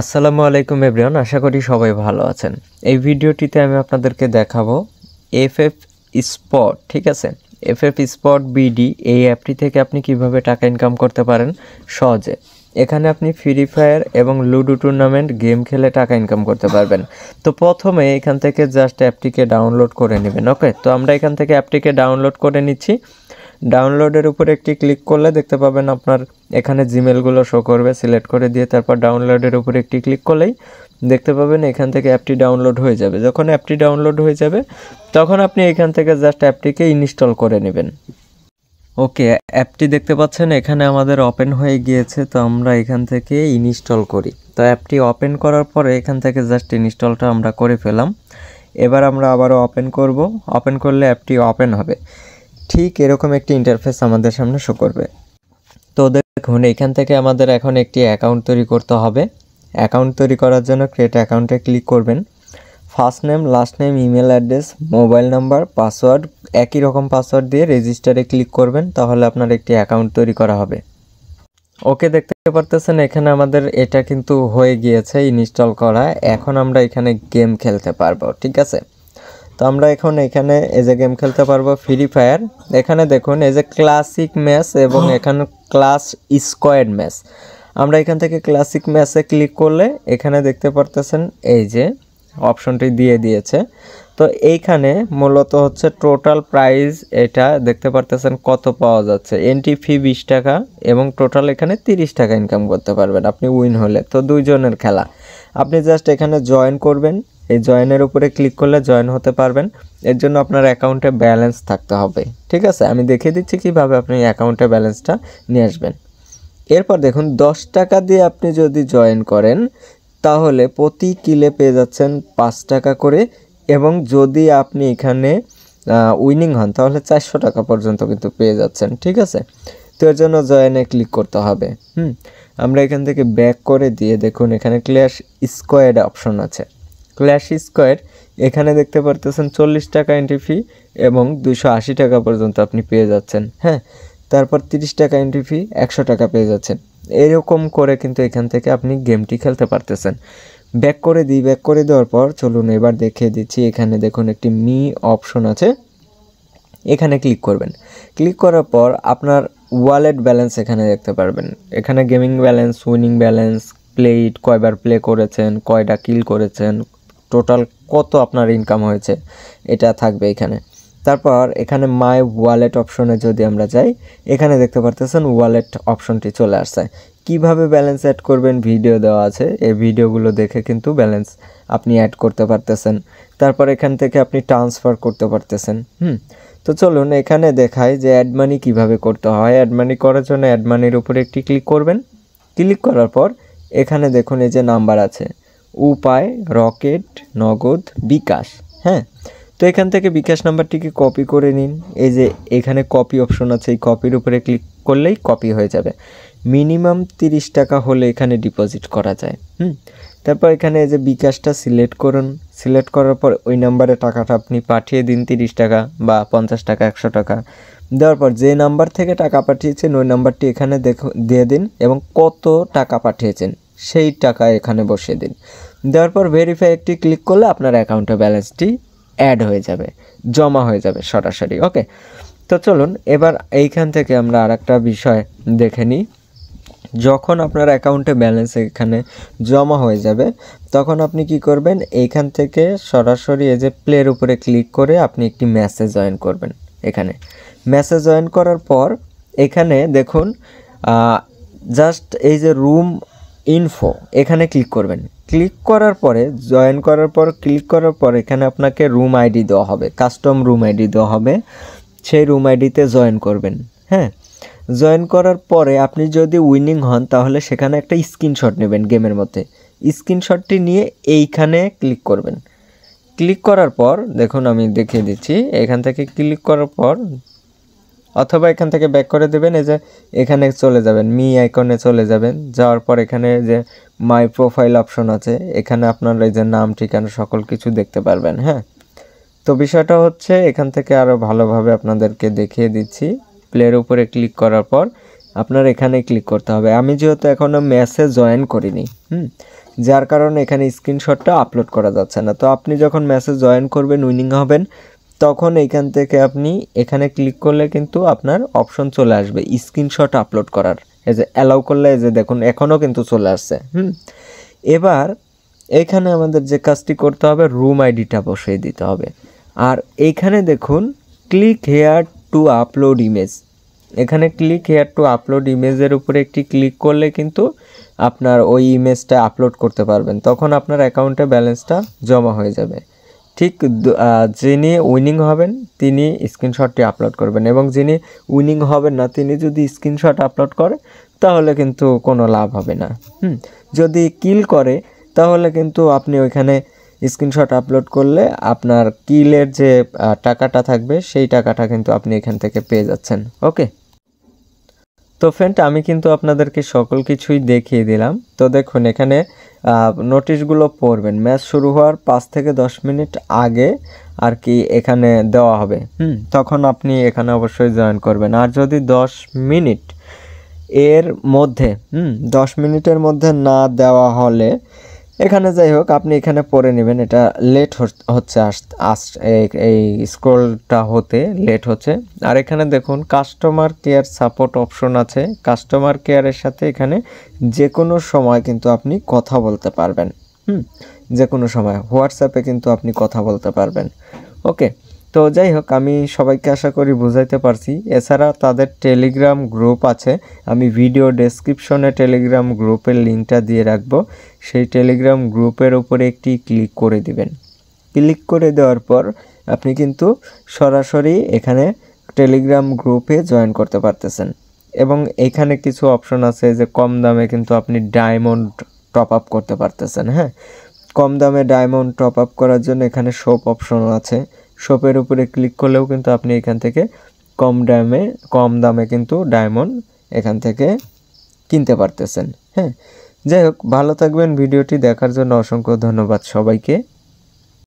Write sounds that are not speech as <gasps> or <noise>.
আসসালামু আলাইকুম এভরিওয়ান আশা করি সবাই ভালো আছেন এই ভিডিওটিতে আমি আপনাদেরকে দেখাবো এফ এফ স্পট ঠিক আছে এফ এফ স্পট বিডি এই অ্যাপটি থেকে আপনি কিভাবে টাকা ইনকাম করতে পারেন সহজে এখানে আপনি ফ্রি ফায়ার এবং লুডো টুর্নামেন্ট গেম খেলে টাকা ইনকাম করতে পারবেন তো প্রথমে এখান থেকে জাস্ট অ্যাপটিকে ডাউনলোড করে নেবেন ওকে তো আমরা এখান থেকে অ্যাপটিকে ডাউনলোড করে নিচ্ছি ডাউনলোডের উপর একটি ক্লিক করলে দেখতে পাবেন আপনার এখানে জিমেলগুলো শো করবে সিলেক্ট করে দিয়ে তারপর ডাউনলোডের উপর একটি ক্লিক করলেই দেখতে পাবেন এখান থেকে অ্যাপটি ডাউনলোড হয়ে যাবে যখন অ্যাপটি ডাউনলোড হয়ে যাবে তখন আপনি এখান থেকে জাস্ট অ্যাপটিকে ইনস্টল করে নেবেন ওকে অ্যাপটি দেখতে পাচ্ছেন এখানে আমাদের ওপেন হয়ে গিয়েছে তো আমরা এখান থেকে ইনস্টল করি তো অ্যাপটি ওপেন করার পরে এখান থেকে জাস্ট ইনস্টলটা আমরা করে ফেলাম এবার আমরা আবারও ওপেন করব ওপেন করলে অ্যাপটি ওপেন হবে ঠিক এরকম একটি ইন্টারফেস আমাদের সামনে শো করবে তো দেখুন এখান থেকে আমাদের এখন একটি অ্যাকাউন্ট তৈরি করতে হবে অ্যাকাউন্ট তৈরি করার জন্য ক্রিয়েট অ্যাকাউন্টে ক্লিক করবেন first name last name email address mobile number password একই রকম পাসওয়ার্ড দিয়ে রেজিস্টারে ক্লিক করবেন তাহলে আপনার একটি অ্যাকাউন্ট তৈরি করা হবে ওকে দেখতে পারতেছেন এখানে আমাদের এটা কিন্তু হয়ে গিয়েছে ইনস্টল করা এখন আমরা এখানে গেম খেলতে পারবো ঠিক আছে তো আমরা এখন এখানে এই যে গেম খেলতে পারবো ফ্রি ফায়ার এখানে দেখুন এই যে ক্লাসিক ম্যাচ এবং <gasps> এখানে ক্লাস স্কোয়াড ম্যাচ আমরা এখান থেকে ক্লাসিক ম্যাচে ক্লিক করলে এখানে দেখতে পারতেছেন এই যে অপশনটি দিয়ে দিয়েছে তো এইখানে মূলত হচ্ছে টোটাল প্রাইস এটা দেখতে পারতেছেন কত পাওয়া যাচ্ছে এন্ট্রি ফি বিশ টাকা এবং টোটাল এখানে তিরিশ টাকা ইনকাম করতে পারবেন আপনি উইন হলে তো দুইজনের খেলা আপনি জাস্ট এখানে জয়েন করবেন এই জয়েনের উপরে ক্লিক করলে জয়েন হতে পারবেন এর জন্য আপনার অ্যাকাউন্টে ব্যালেন্স থাকতে হবে ঠিক আছে আমি দেখিয়ে দিচ্ছি কিভাবে আপনি অ্যাকাউন্টে ব্যালেন্সটা নিয়ে আসবেন এরপর দেখুন দশ টাকা দিয়ে আপনি যদি জয়েন করেন তাহলে প্রতি কিলে পেয়ে যাচ্ছেন পাঁচ টাকা করে এবং যদি আপনি এখানে উইনিং হন তাহলে চারশো টাকা পর্যন্ত কিন্তু পেয়ে যাচ্ছেন ঠিক আছে তো এর জন্য জয়েনে ক্লিক করতে হবে হুম আমরা এখান থেকে ব্যাক করে দিয়ে দেখুন এখানে ক্ল্যাশ স্কোয়ার অপশন আছে ক্ল্যাশ স্কোয়ার এখানে দেখতে পারতেছেন চল্লিশ টাকা এন্ট্রি ফি এবং দুশো আশি টাকা পর্যন্ত আপনি পেয়ে যাচ্ছেন হ্যাঁ তারপর তিরিশ টাকা এন্ট্রি ফি একশো টাকা পেয়ে যাচ্ছেন এরকম করে কিন্তু এখান থেকে আপনি গেমটি খেলতে পারতেছেন ব্যাক করে দিই ব্যাক করে দেওয়ার পর চলুন এবার দেখিয়ে দিচ্ছি এখানে দেখুন একটি মি অপশন আছে এখানে ক্লিক করবেন ক্লিক করার পর আপনার ওয়ালেট ব্যালেন্স এখানে দেখতে পারবেন এখানে গেমিং ব্যালেন্স উইনিং ব্যালেন্স প্লেইট কয়বার প্লে করেছেন কয়টা কিল করেছেন টোটাল কত আপনার ইনকাম হয়েছে এটা থাকবে এখানে তারপর এখানে মাই ওয়ালেট অপশনে যদি আমরা যাই এখানে দেখতে পারতেছেন ওয়ালেট অপশনটি চলে আসছে কিভাবে ব্যালেন্স অ্যাড করবেন ভিডিও দেওয়া আছে এই ভিডিওগুলো দেখে কিন্তু ব্যালেন্স আপনি অ্যাড করতে পারতেছেন তারপর এখান থেকে আপনি ট্রান্সফার করতে পারতেছেন হুম তো চলুন এখানে দেখায় যে অ্যাডমানি কিভাবে কীভাবে করতে হয় অ্যাডমানি করার জন্য অ্যাডমানির উপরে একটি ক্লিক করবেন ক্লিক করার পর এখানে দেখুন এই যে নাম্বার আছে উপায় রকেট নগদ বিকাশ হ্যাঁ তো এখান থেকে বিকাশ নাম্বারটিকে কপি করে নিন এই যে এখানে কপি অপশন আছে এই কপির উপরে ক্লিক করলেই কপি হয়ে যাবে মিনিমাম তিরিশ টাকা হলে এখানে ডিপোজিট করা যায় হুম তারপর এখানে এই যে বিকাশটা সিলেক্ট করুন সিলেক্ট করার পর ওই নাম্বারে টাকাটা আপনি পাঠিয়ে দিন তিরিশ টাকা বা পঞ্চাশ টাকা একশো টাকা দেওয়ার পর যে নাম্বার থেকে টাকা পাঠিয়েছেন ওই নাম্বারটি এখানে দেখো দিয়ে দিন এবং কত টাকা পাঠিয়েছেন সেই টাকা এখানে বসিয়ে দিন দেওয়ার পর ভেরিফাই একটি ক্লিক করলে আপনার অ্যাকাউন্টে ব্যালেন্সটি অ্যাড হয়ে যাবে জমা হয়ে যাবে সরাসরি ওকে তো চলুন এবার এইখান থেকে আমরা আর একটা বিষয় দেখে নিই যখন আপনার অ্যাকাউন্টে ব্যালেন্স এখানে জমা হয়ে যাবে তখন আপনি কি করবেন এইখান থেকে সরাসরি এই যে প্লের উপরে ক্লিক করে আপনি একটি ম্যাসেজ জয়েন করবেন এখানে ম্যাসেজ জয়েন করার পর এখানে দেখুন জাস্ট এই যে রুম ইনফো এখানে ক্লিক করবেন ক্লিক করার পরে জয়েন করার পর ক্লিক করার পর এখানে আপনাকে রুম আইডি দেওয়া হবে কাস্টম রুম আইডি দেওয়া হবে সেই রুম আইডিতে জয়েন করবেন হ্যাঁ জয়েন করার পরে আপনি যদি উইনিং হন তাহলে সেখানে একটা স্ক্রিনশট নেবেন গেমের মধ্যে স্ক্রিনশটটি নিয়ে এইখানে ক্লিক করবেন ক্লিক করার পর দেখুন আমি দেখিয়ে দিচ্ছি এখান থেকে ক্লিক করার পর অথবা এখান থেকে ব্যাক করে দেবেন এই যে এখানে চলে যাবেন মি আইকনে চলে যাবেন যাওয়ার পর এখানে যে মাই প্রোফাইল অপশন আছে এখানে আপনার এই যে নাম ঠিকানা সকল কিছু দেখতে পারবেন হ্যাঁ তো বিষয়টা হচ্ছে এখান থেকে আরও ভালোভাবে আপনাদেরকে দেখিয়ে দিচ্ছি প্লের উপরে ক্লিক করার পর আপনার এখানে ক্লিক করতে হবে আমি যেহেতু এখনও ম্যাসে জয়েন করিনি হুম যার কারণে এখানে স্ক্রিনশটটা আপলোড করা যাচ্ছে না তো আপনি যখন ম্যাসে জয়েন করবেন উইনিং হবেন তখন এইখান থেকে আপনি এখানে ক্লিক করলে কিন্তু আপনার অপশন চলে আসবে স্ক্রিনশট আপলোড করার এই যে অ্যালাউ করলে এই যে দেখুন এখনও কিন্তু চলে আসছে হুম এবার এখানে আমাদের যে কাজটি করতে হবে রুম আইডিটা বসিয়ে দিতে হবে আর এইখানে দেখুন click here to upload image এখানে ক্লিক হেয়ার টু আপলোড ইমেজের উপরে একটি ক্লিক করলে কিন্তু আপনার ওই ইমেজটা আপলোড করতে পারবেন তখন আপনার অ্যাকাউন্টে ব্যালেন্সটা জমা হয়ে যাবে ঠিক যিনি উইনিং হবেন তিনি স্ক্রিনশটটি আপলোড করবেন এবং যিনি উইনিং হবেন না তিনি যদি স্ক্রিনশট আপলোড করে তাহলে কিন্তু কোনো লাভ হবে না হুম যদি কিল করে তাহলে কিন্তু আপনি ওইখানে স্ক্রিনশট আপলোড করলে আপনার কিলের যে টাকাটা থাকবে সেই টাকাটা কিন্তু আপনি এখান থেকে পেয়ে যাচ্ছেন ওকে তো ফ্রেন্ড আমি কিন্তু আপনাদেরকে সকল কিছুই দেখিয়ে দিলাম তো দেখুন এখানে নোটিশগুলো পড়বেন ম্যাচ শুরু হওয়ার পাঁচ থেকে দশ মিনিট আগে আর কি এখানে দেওয়া হবে হুম তখন আপনি এখানে অবশ্যই জয়েন করবেন আর যদি দশ মিনিট এর মধ্যে হুম দশ মিনিটের মধ্যে না দেওয়া হলে এখানে যাই হোক আপনি এখানে পড়ে নেবেন এটা লেট হচ্ছে আস এই স্ক্রলটা হতে লেট হচ্ছে আর এখানে দেখুন কাস্টমার কেয়ার সাপোর্ট অপশন আছে কাস্টমার কেয়ারের সাথে এখানে যে কোনো সময় কিন্তু আপনি কথা বলতে পারবেন হুম যে কোনো সময় হোয়াটসঅ্যাপে কিন্তু আপনি কথা বলতে পারবেন ওকে তো যাই হোক আমি সবাইকে আশা করি বুঝাইতে পারছি এছাড়া তাদের টেলিগ্রাম গ্রুপ আছে আমি ভিডিও ডেসক্রিপশনে টেলিগ্রাম গ্রুপের লিঙ্কটা দিয়ে রাখবো সেই টেলিগ্রাম গ্রুপের উপরে একটি ক্লিক করে দিবেন ক্লিক করে দেওয়ার পর আপনি কিন্তু সরাসরি এখানে টেলিগ্রাম গ্রুপে জয়েন করতে পারতেছেন এবং এখানে কিছু অপশন আছে যে কম দামে কিন্তু আপনি ডায়মন্ড টপ আপ করতে পারতেছেন হ্যাঁ কম দামে ডায়মন্ড টপ আপ করার জন্য এখানে সব অপশন আছে শপের উপরে ক্লিক করলেও কিন্তু আপনি এখান থেকে কম দামে কম দামে কিন্তু ডায়মন্ড এখান থেকে কিনতে পারতেছেন হ্যাঁ যাই হোক ভালো থাকবেন ভিডিওটি দেখার জন্য অসংখ্য ধন্যবাদ সবাইকে